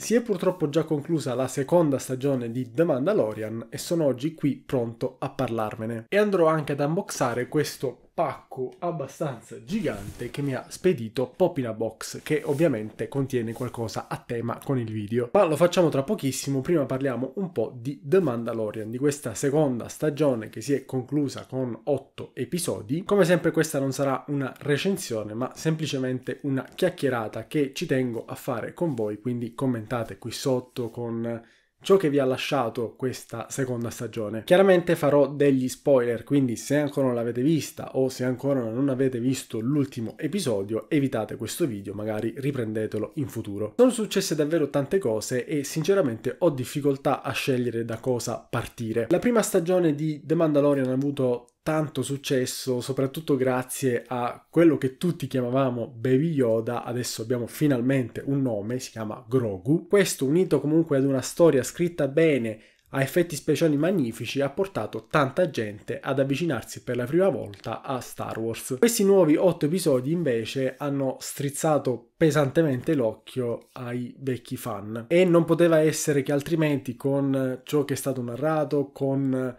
Si è purtroppo già conclusa la seconda stagione di The Mandalorian e sono oggi qui pronto a parlarmene. E andrò anche ad unboxare questo pacco abbastanza gigante che mi ha spedito Popina Box che ovviamente contiene qualcosa a tema con il video ma lo facciamo tra pochissimo prima parliamo un po' di The Mandalorian di questa seconda stagione che si è conclusa con 8 episodi come sempre questa non sarà una recensione ma semplicemente una chiacchierata che ci tengo a fare con voi quindi commentate qui sotto con ciò che vi ha lasciato questa seconda stagione. Chiaramente farò degli spoiler, quindi se ancora non l'avete vista o se ancora non avete visto l'ultimo episodio, evitate questo video, magari riprendetelo in futuro. Sono successe davvero tante cose e sinceramente ho difficoltà a scegliere da cosa partire. La prima stagione di The Mandalorian ha avuto tanto successo soprattutto grazie a quello che tutti chiamavamo Baby Yoda, adesso abbiamo finalmente un nome, si chiama Grogu. Questo unito comunque ad una storia scritta bene, a effetti speciali magnifici, ha portato tanta gente ad avvicinarsi per la prima volta a Star Wars. Questi nuovi otto episodi invece hanno strizzato pesantemente l'occhio ai vecchi fan e non poteva essere che altrimenti con ciò che è stato narrato, con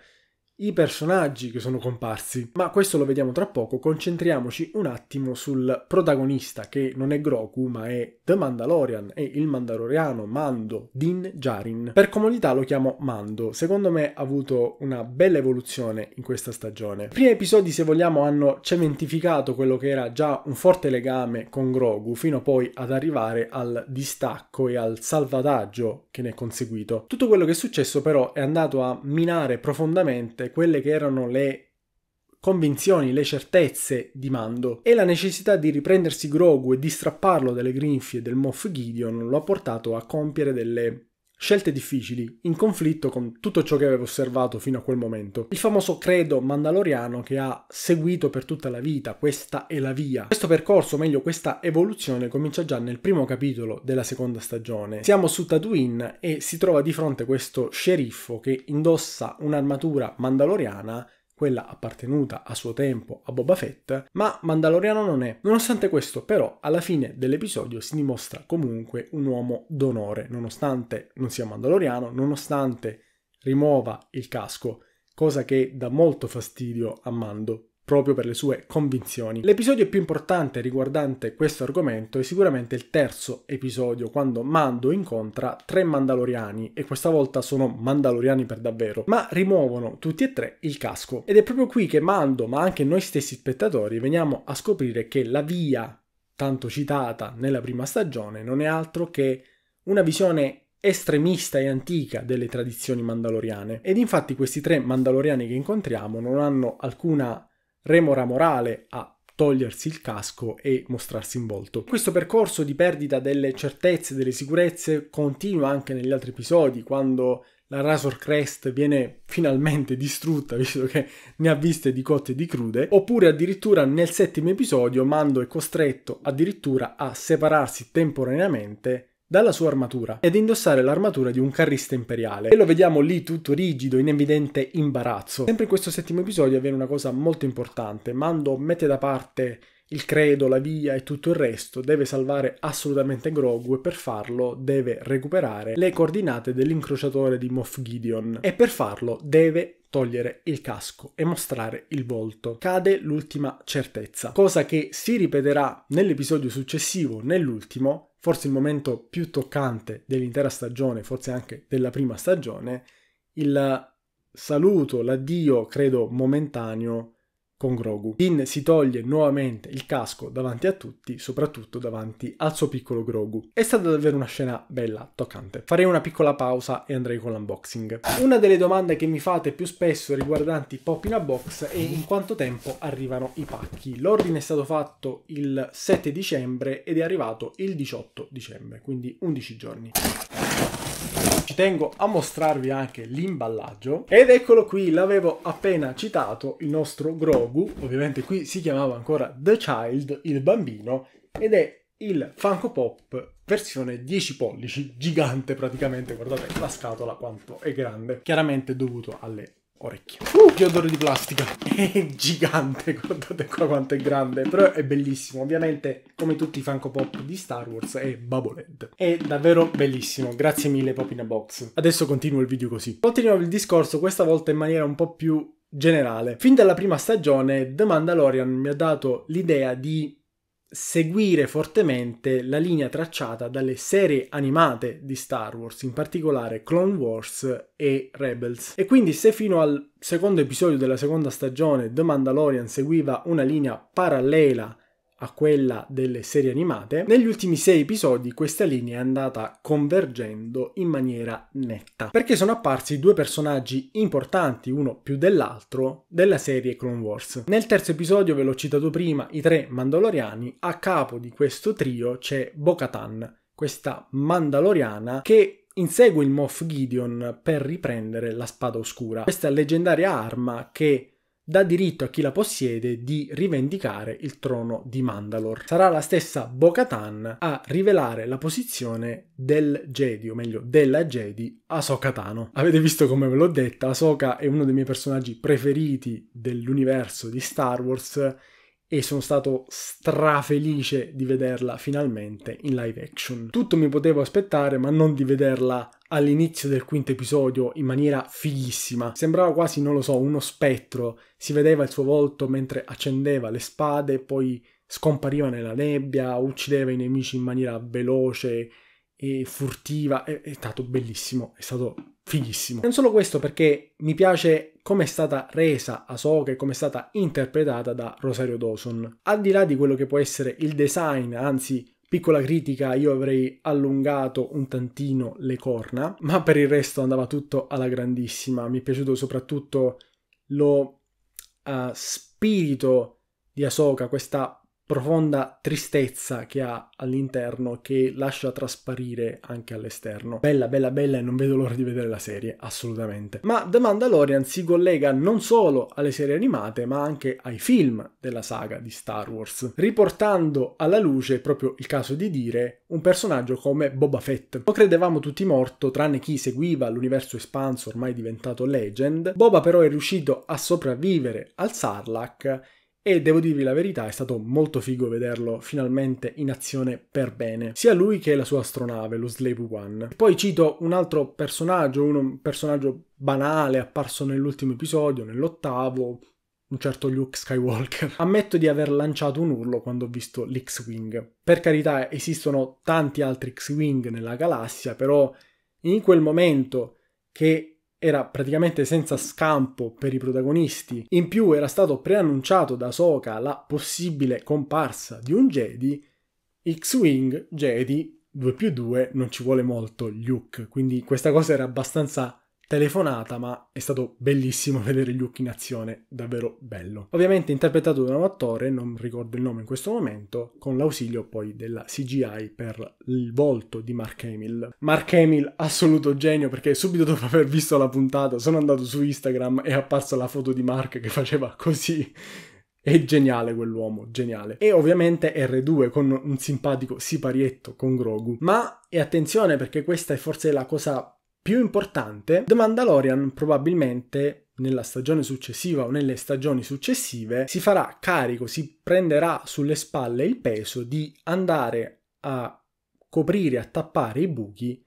i personaggi che sono comparsi. Ma questo lo vediamo tra poco, concentriamoci un attimo sul protagonista che non è Grogu ma è The Mandalorian, e il Mandaloriano Mando Din Jarin. Per comodità lo chiamo Mando, secondo me ha avuto una bella evoluzione in questa stagione. I primi episodi se vogliamo hanno cementificato quello che era già un forte legame con Grogu fino poi ad arrivare al distacco e al salvataggio che ne è conseguito. Tutto quello che è successo però è andato a minare profondamente quelle che erano le convinzioni, le certezze di Mando e la necessità di riprendersi Grogu e di strapparlo dalle grinfie del Moff Gideon lo ha portato a compiere delle Scelte difficili, in conflitto con tutto ciò che avevo osservato fino a quel momento. Il famoso credo mandaloriano che ha seguito per tutta la vita, questa è la via. Questo percorso, o meglio questa evoluzione, comincia già nel primo capitolo della seconda stagione. Siamo su Tatooine e si trova di fronte questo sceriffo che indossa un'armatura mandaloriana quella appartenuta a suo tempo a Boba Fett, ma Mandaloriano non è. Nonostante questo, però, alla fine dell'episodio si dimostra comunque un uomo d'onore, nonostante non sia Mandaloriano, nonostante rimuova il casco, cosa che dà molto fastidio a Mando proprio per le sue convinzioni. L'episodio più importante riguardante questo argomento è sicuramente il terzo episodio, quando Mando incontra tre Mandaloriani, e questa volta sono Mandaloriani per davvero, ma rimuovono tutti e tre il casco. Ed è proprio qui che Mando, ma anche noi stessi spettatori, veniamo a scoprire che la via tanto citata nella prima stagione non è altro che una visione estremista e antica delle tradizioni mandaloriane. Ed infatti questi tre mandaloriani che incontriamo non hanno alcuna remora morale a togliersi il casco e mostrarsi in volto. Questo percorso di perdita delle certezze, delle sicurezze continua anche negli altri episodi, quando la Razor Crest viene finalmente distrutta, visto che ne ha viste di cotte e di crude, oppure addirittura nel settimo episodio Mando è costretto addirittura a separarsi temporaneamente dalla sua armatura ed indossare l'armatura di un carrista imperiale e lo vediamo lì tutto rigido in evidente imbarazzo sempre in questo settimo episodio avviene una cosa molto importante Mando mette da parte il credo, la via e tutto il resto deve salvare assolutamente Grogu e per farlo deve recuperare le coordinate dell'incrociatore di Moff Gideon e per farlo deve togliere il casco e mostrare il volto. Cade l'ultima certezza, cosa che si ripeterà nell'episodio successivo, nell'ultimo, forse il momento più toccante dell'intera stagione, forse anche della prima stagione, il saluto, l'addio, credo, momentaneo con Grogu. Din si toglie nuovamente il casco davanti a tutti, soprattutto davanti al suo piccolo Grogu. È stata davvero una scena bella, toccante. Farei una piccola pausa e andrei con l'unboxing. Una delle domande che mi fate più spesso riguardanti Pop in a Box è in quanto tempo arrivano i pacchi. L'ordine è stato fatto il 7 dicembre ed è arrivato il 18 dicembre, quindi 11 giorni. Ci tengo a mostrarvi anche l'imballaggio. Ed eccolo qui, l'avevo appena citato, il nostro Grogu. Ovviamente qui si chiamava ancora The Child, il bambino, ed è il Funko Pop versione 10 pollici, gigante praticamente, guardate la scatola quanto è grande, chiaramente dovuto alle orecchie. Uh, che odore di plastica! È gigante, guardate qua quanto è grande, però è bellissimo. Ovviamente, come tutti i Funko Pop di Star Wars, è Bubblehead. È davvero bellissimo, grazie mille Pop in a Box. Adesso continuo il video così. Continuiamo il discorso, questa volta in maniera un po' più generale. Fin dalla prima stagione, The Mandalorian mi ha dato l'idea di seguire fortemente la linea tracciata dalle serie animate di Star Wars, in particolare Clone Wars e Rebels. E quindi se fino al secondo episodio della seconda stagione The Mandalorian seguiva una linea parallela a quella delle serie animate, negli ultimi sei episodi questa linea è andata convergendo in maniera netta, perché sono apparsi due personaggi importanti, uno più dell'altro, della serie Clone Wars. Nel terzo episodio, ve l'ho citato prima, i tre Mandaloriani, a capo di questo trio c'è Bo-Katan, questa Mandaloriana che insegue il Moff Gideon per riprendere la spada oscura, questa leggendaria arma che dà diritto a chi la possiede di rivendicare il trono di Mandalore. Sarà la stessa Bo-Katan a rivelare la posizione del Jedi, o meglio della Jedi, Ahsoka Tano. Avete visto come ve l'ho detta, Ahsoka è uno dei miei personaggi preferiti dell'universo di Star Wars e sono stato strafelice di vederla finalmente in live action. Tutto mi potevo aspettare, ma non di vederla all'inizio del quinto episodio in maniera fighissima. Sembrava quasi, non lo so, uno spettro. Si vedeva il suo volto mentre accendeva le spade, poi scompariva nella nebbia, uccideva i nemici in maniera veloce e furtiva. È, è stato bellissimo, è stato fighissimo. Non solo questo, perché mi piace come è stata resa Asoka e come è stata interpretata da Rosario Dawson. Al di là di quello che può essere il design, anzi Piccola critica, io avrei allungato un tantino le corna, ma per il resto andava tutto alla grandissima. Mi è piaciuto soprattutto lo uh, spirito di Asoka, questa profonda tristezza che ha all'interno che lascia trasparire anche all'esterno. Bella, bella, bella e non vedo l'ora di vedere la serie, assolutamente. Ma The Mandalorian si collega non solo alle serie animate, ma anche ai film della saga di Star Wars, riportando alla luce, proprio il caso di dire, un personaggio come Boba Fett. Lo credevamo tutti morto, tranne chi seguiva l'universo espanso ormai diventato legend. Boba però è riuscito a sopravvivere al Sarlacc e devo dirvi la verità, è stato molto figo vederlo finalmente in azione per bene, sia lui che la sua astronave, lo Slave One. Poi cito un altro personaggio, un personaggio banale apparso nell'ultimo episodio, nell'ottavo, un certo Luke Skywalker. Ammetto di aver lanciato un urlo quando ho visto l'X-Wing. Per carità, esistono tanti altri X-Wing nella galassia, però in quel momento che era praticamente senza scampo per i protagonisti. In più era stato preannunciato da Soka la possibile comparsa di un Jedi. X-Wing, Jedi, 2 più 2, non ci vuole molto Luke, quindi questa cosa era abbastanza telefonata, ma è stato bellissimo vedere gli Luke in azione, davvero bello. Ovviamente interpretato da un attore, non ricordo il nome in questo momento, con l'ausilio poi della CGI per il volto di Mark Hamill. Mark Hamill, assoluto genio, perché subito dopo aver visto la puntata sono andato su Instagram e è apparsa la foto di Mark che faceva così. È geniale quell'uomo, geniale. E ovviamente R2 con un simpatico siparietto con Grogu. Ma e attenzione perché questa è forse la cosa più importante, The Mandalorian probabilmente nella stagione successiva o nelle stagioni successive si farà carico, si prenderà sulle spalle il peso di andare a coprire, a tappare i buchi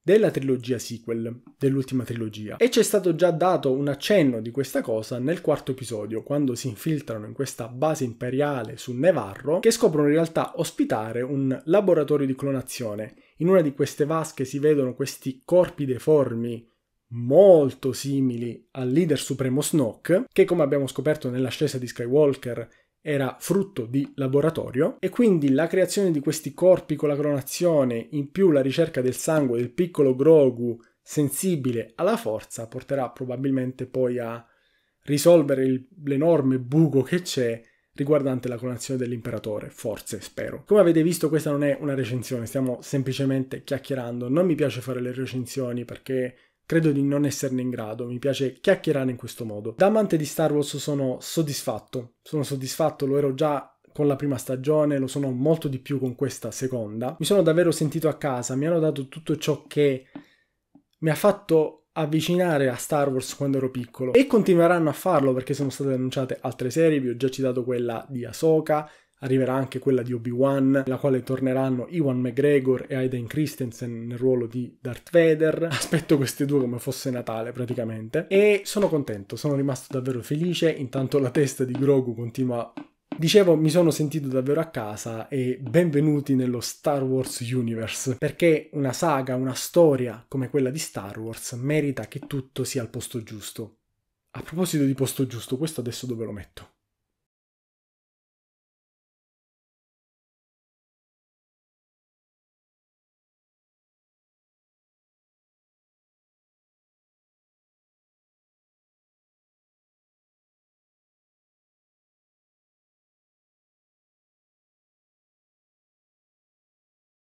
della trilogia sequel, dell'ultima trilogia. E c'è stato già dato un accenno di questa cosa nel quarto episodio, quando si infiltrano in questa base imperiale su Nevarro, che scoprono in realtà ospitare un laboratorio di clonazione in una di queste vasche si vedono questi corpi deformi molto simili al leader supremo Snoke, che come abbiamo scoperto nell'ascesa di Skywalker era frutto di laboratorio e quindi la creazione di questi corpi con la clonazione in più la ricerca del sangue del piccolo Grogu sensibile alla forza porterà probabilmente poi a risolvere il, l'enorme buco che c'è riguardante la colazione dell'imperatore, forse, spero. Come avete visto questa non è una recensione, stiamo semplicemente chiacchierando, non mi piace fare le recensioni perché credo di non esserne in grado, mi piace chiacchierare in questo modo. Da amante di Star Wars sono soddisfatto, sono soddisfatto, lo ero già con la prima stagione, lo sono molto di più con questa seconda. Mi sono davvero sentito a casa, mi hanno dato tutto ciò che mi ha fatto avvicinare a Star Wars quando ero piccolo e continueranno a farlo perché sono state annunciate altre serie, vi ho già citato quella di Ahsoka, arriverà anche quella di Obi-Wan, nella quale torneranno Iwan McGregor e Aiden Christensen nel ruolo di Darth Vader. Aspetto queste due come fosse Natale praticamente e sono contento, sono rimasto davvero felice, intanto la testa di Grogu continua Dicevo, mi sono sentito davvero a casa e benvenuti nello Star Wars Universe, perché una saga, una storia come quella di Star Wars merita che tutto sia al posto giusto. A proposito di posto giusto, questo adesso dove lo metto?